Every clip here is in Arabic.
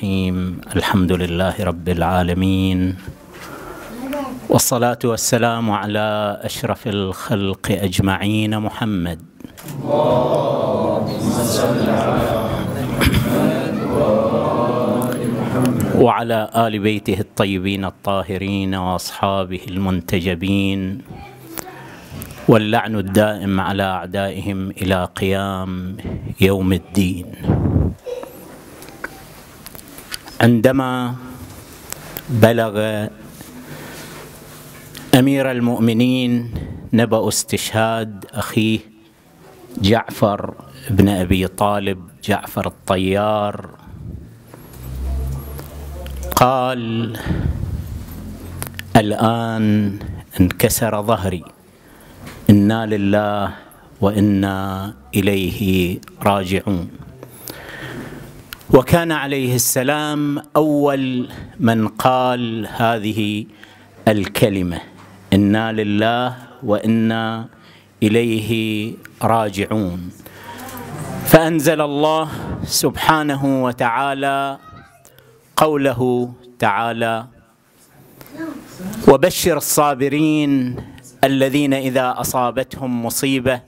الرحيم الحمد لله رب العالمين والصلاة والسلام على أشرف الخلق أجمعين محمد وعلى آل بيته الطيبين الطاهرين وأصحابه المنتجبين واللعن الدائم على أعدائهم إلى قيام يوم الدين عندما بلغ امير المؤمنين نبأ استشهاد اخيه جعفر بن ابي طالب جعفر الطيار قال الان انكسر ظهري انا لله وانا اليه راجعون وكان عليه السلام اول من قال هذه الكلمه انا لله وانا اليه راجعون فانزل الله سبحانه وتعالى قوله تعالى وبشر الصابرين الذين اذا اصابتهم مصيبه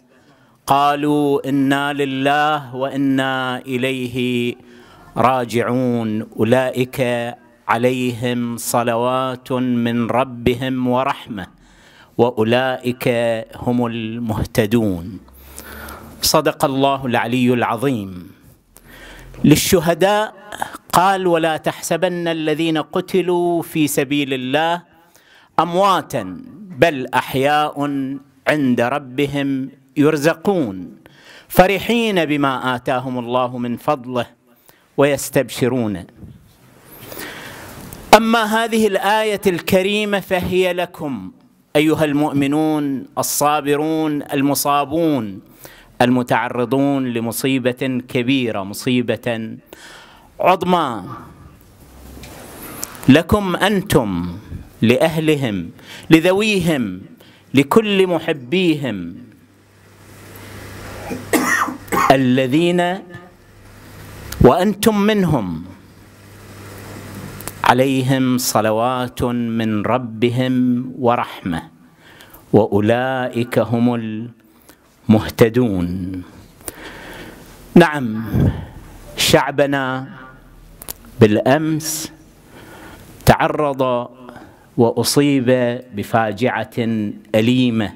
قالوا انا لله وانا اليه راجعون راجعون اولئك عليهم صلوات من ربهم ورحمه واولئك هم المهتدون صدق الله العلي العظيم للشهداء قال ولا تحسبن الذين قتلوا في سبيل الله امواتا بل احياء عند ربهم يرزقون فرحين بما اتاهم الله من فضله ويستبشرون اما هذه الايه الكريمه فهي لكم ايها المؤمنون الصابرون المصابون المتعرضون لمصيبه كبيره مصيبه عظمى لكم انتم لاهلهم لذويهم لكل محبيهم الذين وانتم منهم عليهم صلوات من ربهم ورحمه واولئك هم المهتدون نعم شعبنا بالامس تعرض واصيب بفاجعه اليمه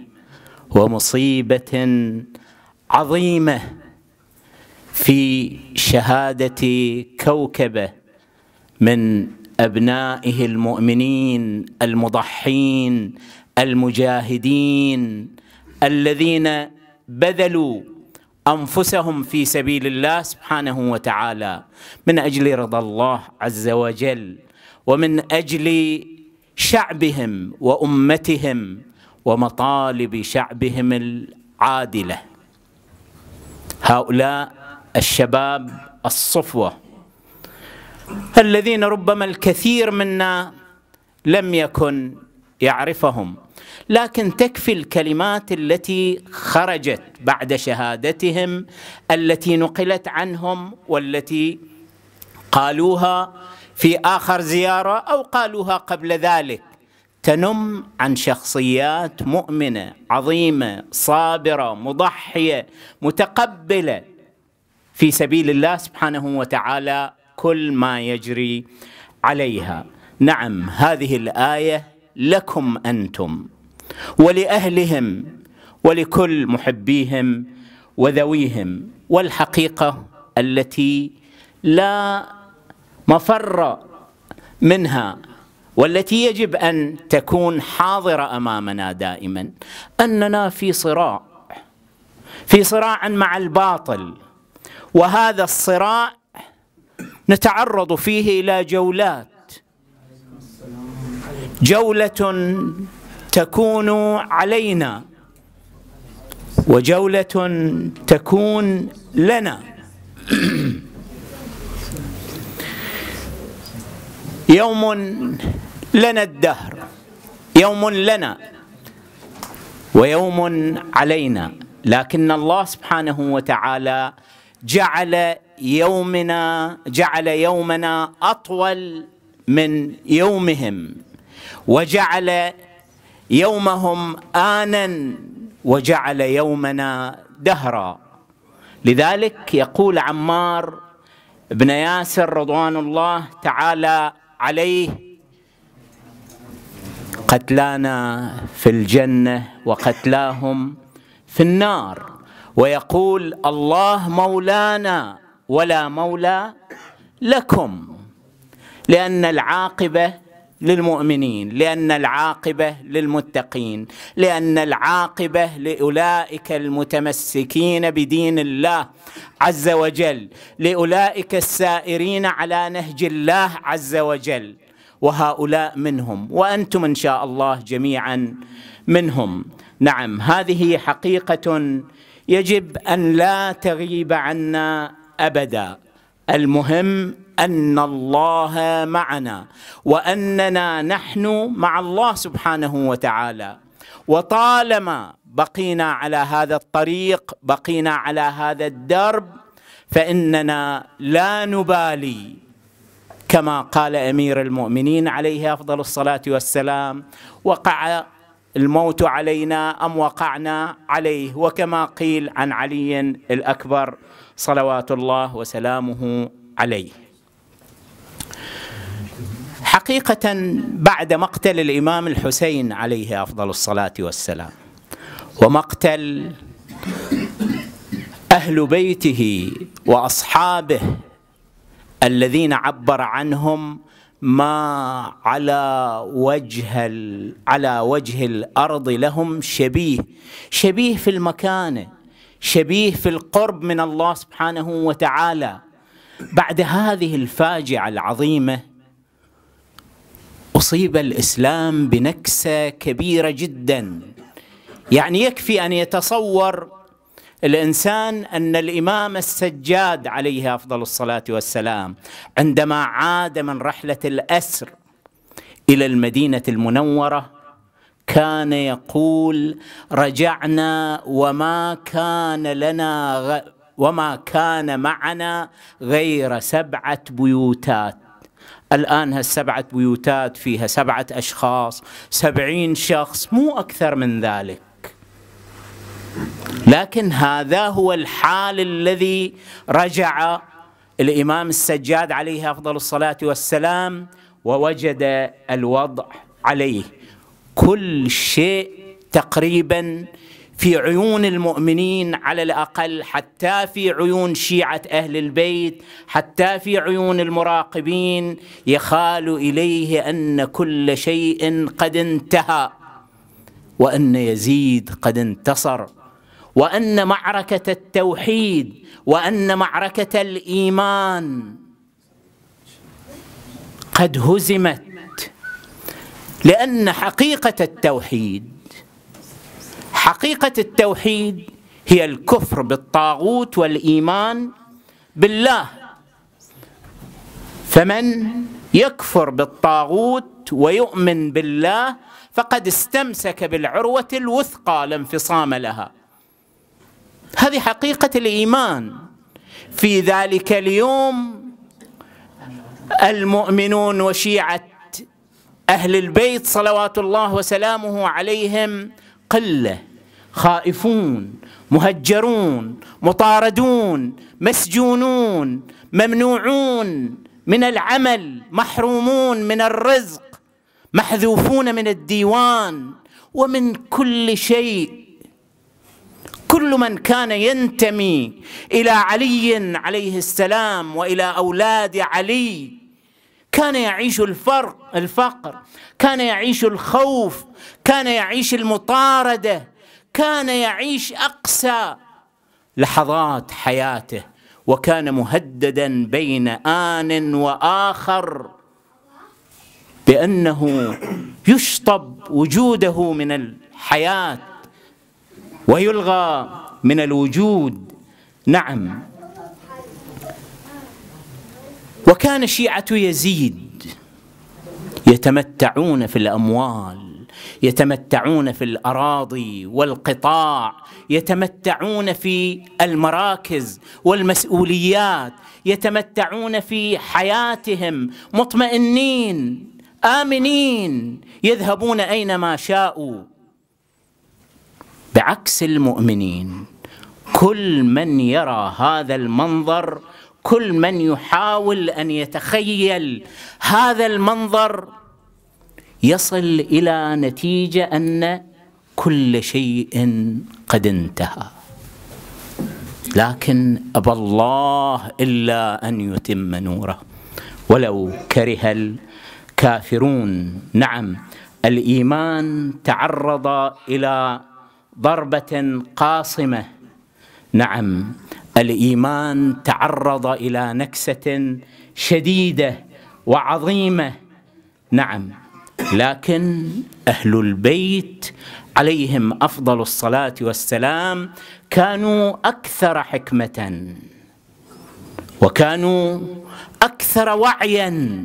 ومصيبه عظيمه في شهاده كوكبه من ابنائه المؤمنين المضحين المجاهدين الذين بذلوا انفسهم في سبيل الله سبحانه وتعالى من اجل رضا الله عز وجل ومن اجل شعبهم وامتهم ومطالب شعبهم العادله هؤلاء الشباب الصفوه الذين ربما الكثير منا لم يكن يعرفهم لكن تكفي الكلمات التي خرجت بعد شهادتهم التي نقلت عنهم والتي قالوها في اخر زياره او قالوها قبل ذلك تنم عن شخصيات مؤمنه عظيمه صابره مضحيه متقبله في سبيل الله سبحانه وتعالى كل ما يجري عليها نعم هذه الايه لكم انتم ولاهلهم ولكل محبيهم وذويهم والحقيقه التي لا مفر منها والتي يجب ان تكون حاضره امامنا دائما اننا في صراع في صراع مع الباطل وهذا الصراع نتعرض فيه الى جولات جوله تكون علينا وجوله تكون لنا يوم لنا الدهر يوم لنا ويوم علينا لكن الله سبحانه وتعالى جعل يومنا جعل يومنا اطول من يومهم وجعل يومهم آنا وجعل يومنا دهرا لذلك يقول عمار بن ياسر رضوان الله تعالى عليه قتلانا في الجنة وقتلاهم في النار ويقول الله مولانا ولا مولى لكم لأن العاقبة للمؤمنين لأن العاقبة للمتقين لأن العاقبة لأولئك المتمسكين بدين الله عز وجل لأولئك السائرين على نهج الله عز وجل وهؤلاء منهم وأنتم إن شاء الله جميعا منهم نعم هذه حقيقة يجب ان لا تغيب عنا ابدا المهم ان الله معنا واننا نحن مع الله سبحانه وتعالى وطالما بقينا على هذا الطريق بقينا على هذا الدرب فاننا لا نبالي كما قال امير المؤمنين عليه افضل الصلاه والسلام وقع الموت علينا ام وقعنا عليه وكما قيل عن علي الاكبر صلوات الله وسلامه عليه حقيقه بعد مقتل الامام الحسين عليه افضل الصلاه والسلام ومقتل اهل بيته واصحابه الذين عبر عنهم ما على وجه على وجه الارض لهم شبيه شبيه في المكانه شبيه في القرب من الله سبحانه وتعالى بعد هذه الفاجعه العظيمه اصيب الاسلام بنكسه كبيره جدا يعني يكفي ان يتصور الانسان ان الامام السجاد عليه افضل الصلاه والسلام عندما عاد من رحله الاسر الى المدينه المنوره كان يقول رجعنا وما كان لنا غ... وما كان معنا غير سبعه بيوتات الآن هالسبعة بيوتات فيها سبعة أشخاص سبعين شخص مو أكثر من ذلك لكن هذا هو الحال الذي رجع الإمام السجاد عليه أفضل الصلاة والسلام ووجد الوضع عليه كل شيء تقريبا في عيون المؤمنين على الاقل حتى في عيون شيعه اهل البيت حتى في عيون المراقبين يخال اليه ان كل شيء قد انتهى وان يزيد قد انتصر وان معركه التوحيد وان معركه الايمان قد هزمت لان حقيقه التوحيد حقيقه التوحيد هي الكفر بالطاغوت والايمان بالله فمن يكفر بالطاغوت ويؤمن بالله فقد استمسك بالعروه الوثقى لا انفصام لها هذه حقيقة الإيمان في ذلك اليوم المؤمنون وشيعة أهل البيت صلوات الله وسلامه عليهم قلة خائفون مهجرون مطاردون مسجونون ممنوعون من العمل محرومون من الرزق محذوفون من الديوان ومن كل شيء كل من كان ينتمي الى علي عليه السلام والى اولاد علي كان يعيش الفرق الفقر كان يعيش الخوف كان يعيش المطارده كان يعيش اقسى لحظات حياته وكان مهددا بين ان واخر بانه يشطب وجوده من الحياه ويلغى من الوجود نعم وكان شيعة يزيد يتمتعون في الأموال يتمتعون في الأراضي والقطاع يتمتعون في المراكز والمسؤوليات يتمتعون في حياتهم مطمئنين آمنين يذهبون أينما شاءوا بعكس المؤمنين كل من يرى هذا المنظر كل من يحاول ان يتخيل هذا المنظر يصل الى نتيجه ان كل شيء قد انتهى لكن ابى الله الا ان يتم نوره ولو كره الكافرون نعم الايمان تعرض الى ضربه قاصمه نعم الايمان تعرض الى نكسه شديده وعظيمه نعم لكن اهل البيت عليهم افضل الصلاه والسلام كانوا اكثر حكمه وكانوا اكثر وعيا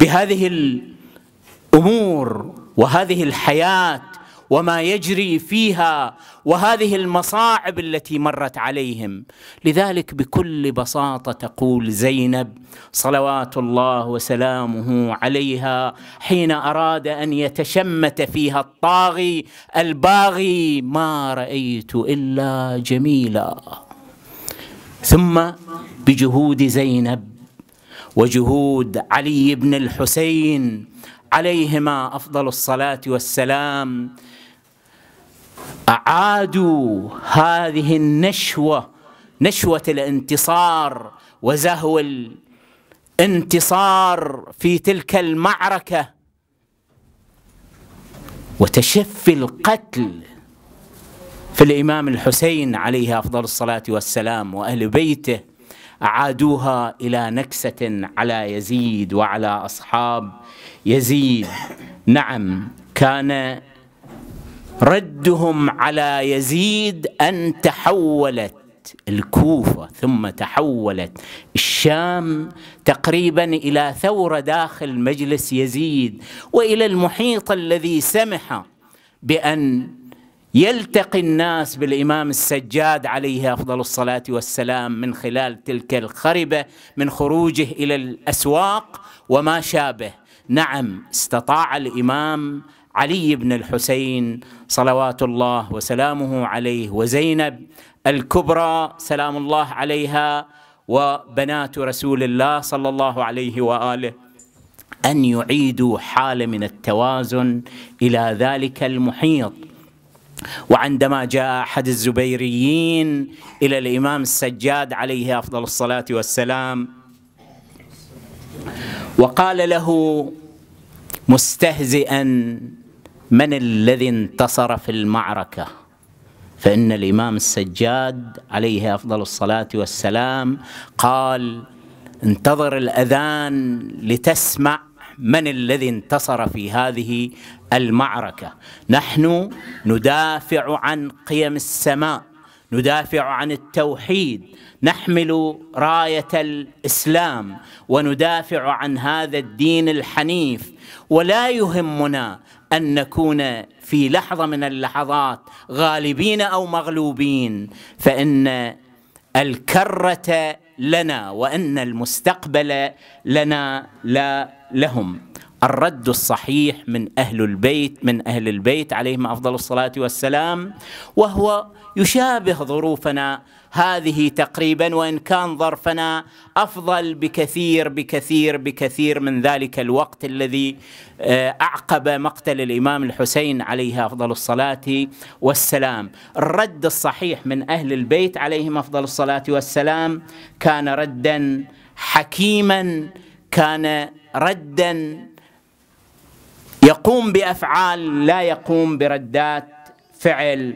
بهذه الامور وهذه الحياه وما يجري فيها وهذه المصاعب التي مرت عليهم لذلك بكل بساطه تقول زينب صلوات الله وسلامه عليها حين اراد ان يتشمت فيها الطاغي الباغي ما رايت الا جميلا ثم بجهود زينب وجهود علي بن الحسين عليهما افضل الصلاه والسلام أعادوا هذه النشوة نشوة الانتصار وزهو الانتصار في تلك المعركة وتشفي القتل في الإمام الحسين عليه أفضل الصلاة والسلام وأهل بيته أعادوها إلى نكسة على يزيد وعلى أصحاب يزيد نعم كان ردهم على يزيد أن تحولت الكوفة ثم تحولت الشام تقريبا إلى ثورة داخل مجلس يزيد وإلى المحيط الذي سمح بأن يلتقي الناس بالامام السجاد عليه افضل الصلاه والسلام من خلال تلك الخربه من خروجه الى الاسواق وما شابه نعم استطاع الامام علي بن الحسين صلوات الله وسلامه عليه وزينب الكبرى سلام الله عليها وبنات رسول الله صلى الله عليه واله ان يعيدوا حال من التوازن الى ذلك المحيط وعندما جاء احد الزبيريين الى الامام السجاد عليه افضل الصلاه والسلام وقال له مستهزئا من الذي انتصر في المعركة فإن الإمام السجاد عليه أفضل الصلاة والسلام قال انتظر الأذان لتسمع من الذي انتصر في هذه المعركة نحن ندافع عن قيم السماء ندافع عن التوحيد نحمل رايه الاسلام وندافع عن هذا الدين الحنيف ولا يهمنا ان نكون في لحظه من اللحظات غالبين او مغلوبين فان الكره لنا وان المستقبل لنا لا لهم الرد الصحيح من أهل البيت من أهل البيت عليهم أفضل الصلاة والسلام وهو يشابه ظروفنا هذه تقريبا وإن كان ظرفنا أفضل بكثير بكثير بكثير من ذلك الوقت الذي آه، أعقب مقتل الإمام الحسين عليه أفضل الصلاة والسلام الرد الصحيح من أهل البيت عليهم أفضل الصلاة والسلام كان ردا حكيما كان ردا يقوم بافعال لا يقوم بردات فعل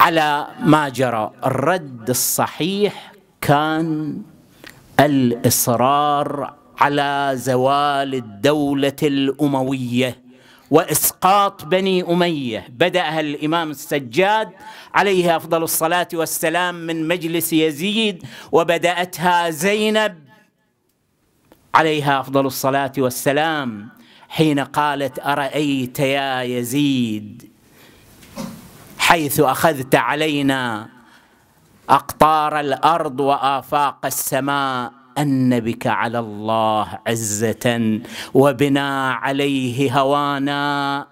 على ما جرى الرد الصحيح كان الاصرار على زوال الدوله الامويه واسقاط بني اميه بداها الامام السجاد عليه افضل الصلاه والسلام من مجلس يزيد وبداتها زينب عليها افضل الصلاه والسلام حين قالت أرأيت يا يزيد حيث أخذت علينا أقطار الأرض وآفاق السماء أن بك على الله عزة وبنا عليه هوانا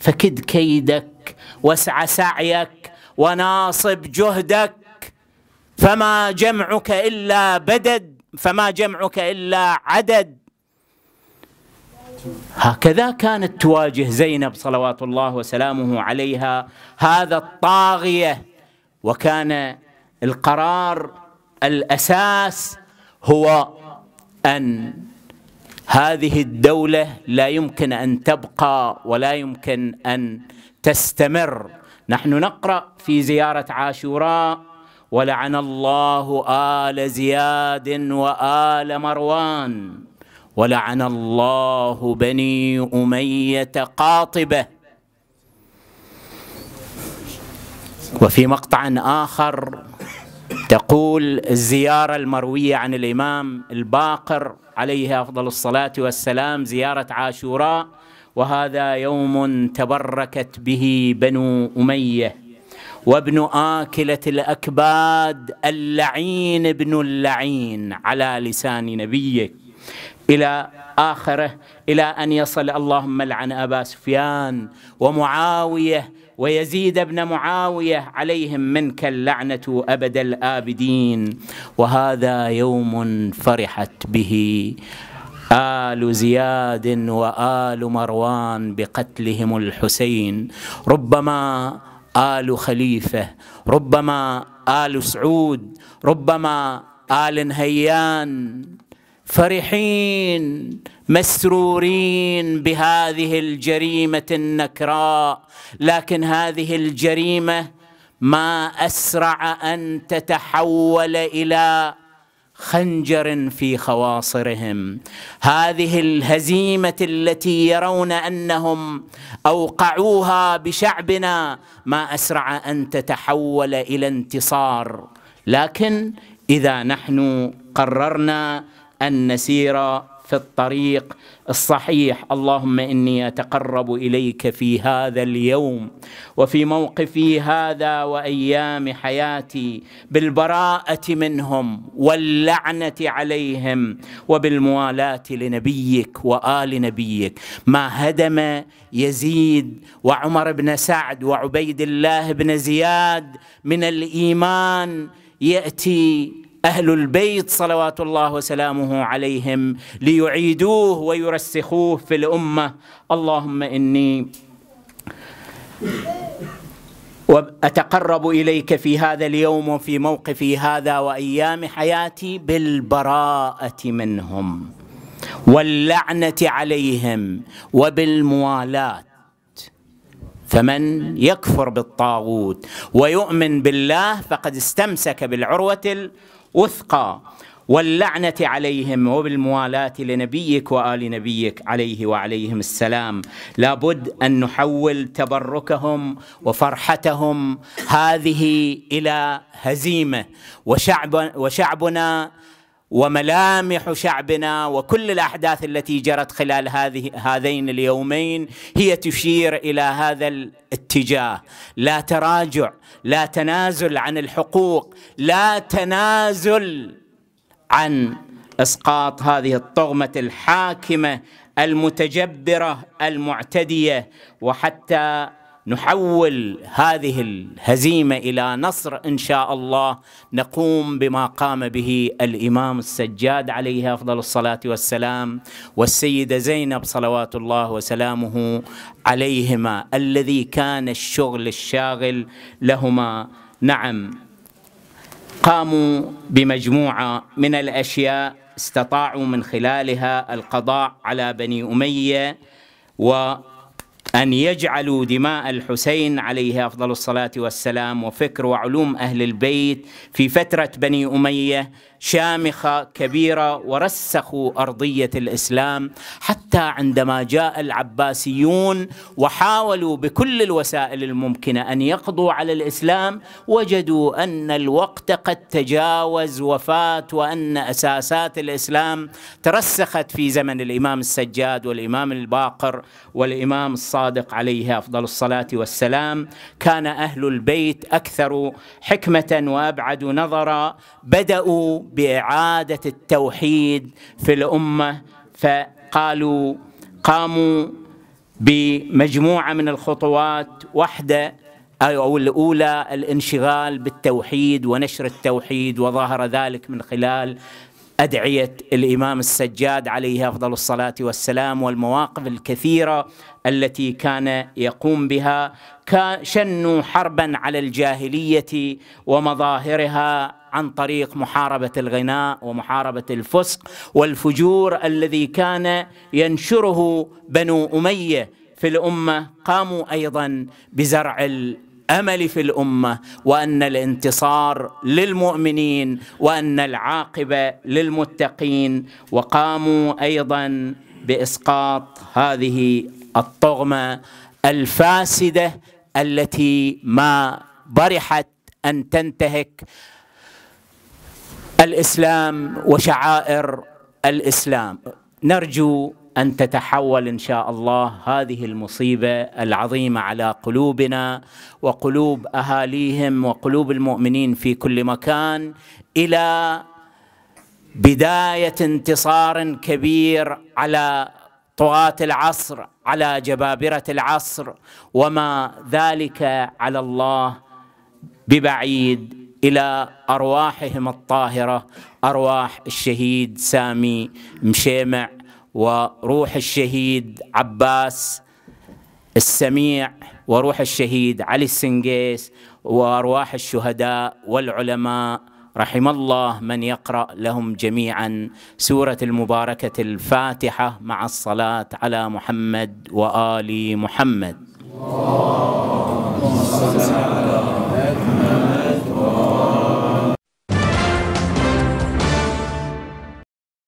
فكد كيدك واسع سعيك وناصب جهدك فما جمعك إلا بدد فما جمعك إلا عدد هكذا كانت تواجه زينب صلوات الله وسلامه عليها هذا الطاغيه وكان القرار الاساس هو ان هذه الدوله لا يمكن ان تبقى ولا يمكن ان تستمر نحن نقرا في زياره عاشوراء ولعن الله ال زياد وال مروان ولعن الله بني اميه قاطبه وفي مقطع اخر تقول الزياره المرويه عن الامام الباقر عليه افضل الصلاه والسلام زياره عاشوراء وهذا يوم تبركت به بنو اميه وابن آكلة الأكباد اللعين ابن اللعين على لسان نبيك إلى آخره إلى أن يصل اللهم لعن أبا سفيان ومعاوية ويزيد بن معاوية عليهم منك اللعنة أبد الآبدين وهذا يوم فرحت به آل زياد وآل مروان بقتلهم الحسين ربما آل خليفة ربما آل سعود ربما آل نهيان فرحين مسرورين بهذه الجريمه النكراء لكن هذه الجريمه ما اسرع ان تتحول الى خنجر في خواصرهم هذه الهزيمه التي يرون انهم اوقعوها بشعبنا ما اسرع ان تتحول الى انتصار لكن اذا نحن قررنا أن نسير في الطريق الصحيح اللهم إني أتقرب إليك في هذا اليوم وفي موقفي هذا وأيام حياتي بالبراءة منهم واللعنة عليهم وبالموالاة لنبيك وآل نبيك ما هدم يزيد وعمر بن سعد وعبيد الله بن زياد من الإيمان يأتي أهل البيت صلوات الله وسلامه عليهم ليعيدوه ويرسخوه في الأمة اللهم إني وأتقرب إليك في هذا اليوم وفي موقفي هذا وأيام حياتي بالبراءة منهم واللعنة عليهم وبالموالاة فمن يكفر بالطاغوت ويؤمن بالله فقد استمسك بالعروة وثقا واللعنة عليهم وبالموالاة لنبيك وآل نبيك عليه وعليهم السلام لابد أن نحول تبركهم وفرحتهم هذه إلى هزيمة وشعب وشعبنا وملامح شعبنا وكل الاحداث التي جرت خلال هذه هذين اليومين هي تشير الى هذا الاتجاه لا تراجع لا تنازل عن الحقوق لا تنازل عن اسقاط هذه الطغمه الحاكمه المتجبره المعتديه وحتى نحول هذه الهزيمه الى نصر ان شاء الله نقوم بما قام به الامام السجاد عليه افضل الصلاه والسلام والسيده زينب صلوات الله وسلامه عليهما الذي كان الشغل الشاغل لهما نعم قاموا بمجموعه من الاشياء استطاعوا من خلالها القضاء على بني اميه و أن يجعلوا دماء الحسين عليه أفضل الصلاة والسلام وفكر وعلوم أهل البيت في فترة بني أمية شامخة كبيرة ورسخوا أرضية الإسلام حتى عندما جاء العباسيون وحاولوا بكل الوسائل الممكنة أن يقضوا على الإسلام وجدوا أن الوقت قد تجاوز وفات وأن أساسات الإسلام ترسخت في زمن الإمام السجاد والإمام الباقر والإمام الصادق الصادق عليه افضل الصلاه والسلام كان اهل البيت اكثر حكمه وابعد نظرا بداوا باعاده التوحيد في الامه فقالوا قاموا بمجموعه من الخطوات وحده أو الأولى الانشغال بالتوحيد ونشر التوحيد وظهر ذلك من خلال ادعيه الامام السجاد عليه افضل الصلاه والسلام والمواقف الكثيره التي كان يقوم بها شنوا حربا على الجاهليه ومظاهرها عن طريق محاربه الغناء ومحاربه الفسق والفجور الذي كان ينشره بنو اميه في الامه قاموا ايضا بزرع الامل في الامه وان الانتصار للمؤمنين وان العاقبه للمتقين وقاموا ايضا باسقاط هذه الطغمه الفاسده التي ما برحت ان تنتهك الاسلام وشعائر الاسلام نرجو ان تتحول ان شاء الله هذه المصيبه العظيمه على قلوبنا وقلوب اهاليهم وقلوب المؤمنين في كل مكان الى بدايه انتصار كبير على طغاة العصر على جبابرة العصر وما ذلك على الله ببعيد الى ارواحهم الطاهره ارواح الشهيد سامي مشيمع وروح الشهيد عباس السميع وروح الشهيد علي السنقيس وارواح الشهداء والعلماء رحم الله من يقرا لهم جميعا سوره المباركه الفاتحه مع الصلاه على محمد وال محمد.